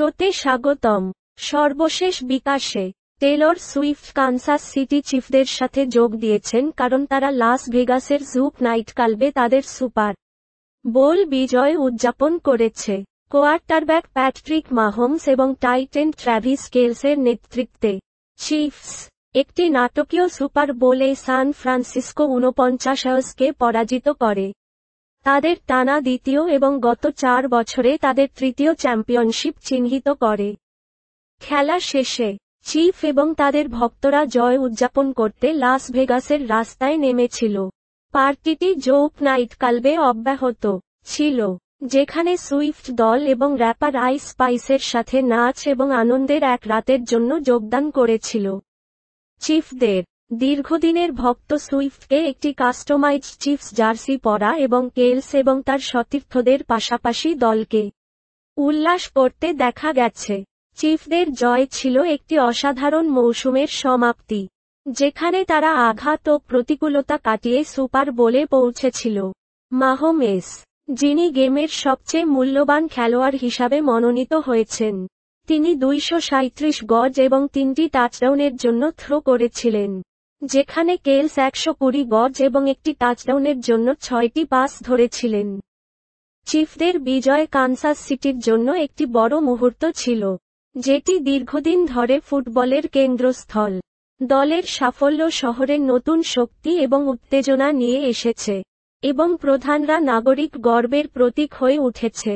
শোতে স্বাগতম সর্বশেষ বিকাশে টেলর সুইফট কানসাস সিটি চিফদের সাথে যোগ দিয়েছেন কারণ তারা লাস ভেগাসের জুপ নাইট কালবে তাদের সুপার বোল বিজয় উদযাপন করেছে কোয়ার্টারব্যাক প্যাট্রিক মাহোমস এবং টাইটেন ট্র্যাভিস কেলসের নেতৃত্বে চিফস একটি নাটকীয় সুপার বোলে সান ফ্রান্সিসকো উনপঞ্চাশকে পরাজিত করে তাদের টানা দ্বিতীয় এবং গত চার বছরে তাদের তৃতীয় চ্যাম্পিয়নশিপ চিহ্নিত করে খেলা শেষে চিফ এবং তাদের ভক্তরা জয় উদযাপন করতে লাস ভেগাসের রাস্তায় নেমেছিল পার্টিটি জোপ নাইট কালবে অব্যাহত ছিল যেখানে সুইফট দল এবং র্যাপার আইস স্পাইসের সাথে নাচ এবং আনন্দের এক রাতের জন্য যোগদান করেছিল চিফদের দীর্ঘদিনের ভক্ত সুইফটকে একটি কাস্টমাইজ চিফস জার্সি পরা এবং কেলস এবং তার সতীর্থদের পাশাপাশি দলকে উল্লাস করতে দেখা গেছে চিফদের জয় ছিল একটি অসাধারণ মৌসুমের সমাপ্তি যেখানে তারা আঘাত ও প্রতিকূলতা কাটিয়ে সুপার বলে পৌঁছেছিল মাহোমেস যিনি গেমের সবচেয়ে মূল্যবান খেলোয়াড় হিসাবে মনোনীত হয়েছেন তিনি দুইশো গজ এবং তিনটি টাচডাউনের জন্য থ্রো করেছিলেন যেখানে কেলস একশো কুড়ি গজ এবং একটি টাচডাউনের জন্য ছয়টি পাস ধরেছিলেন চিফদের বিজয় কানসাস সিটির জন্য একটি বড় মুহূর্ত ছিল যেটি দীর্ঘদিন ধরে ফুটবলের কেন্দ্রস্থল দলের সাফল্য শহরের নতুন শক্তি এবং উত্তেজনা নিয়ে এসেছে এবং প্রধানরা নাগরিক গর্বের প্রতীক হয়ে উঠেছে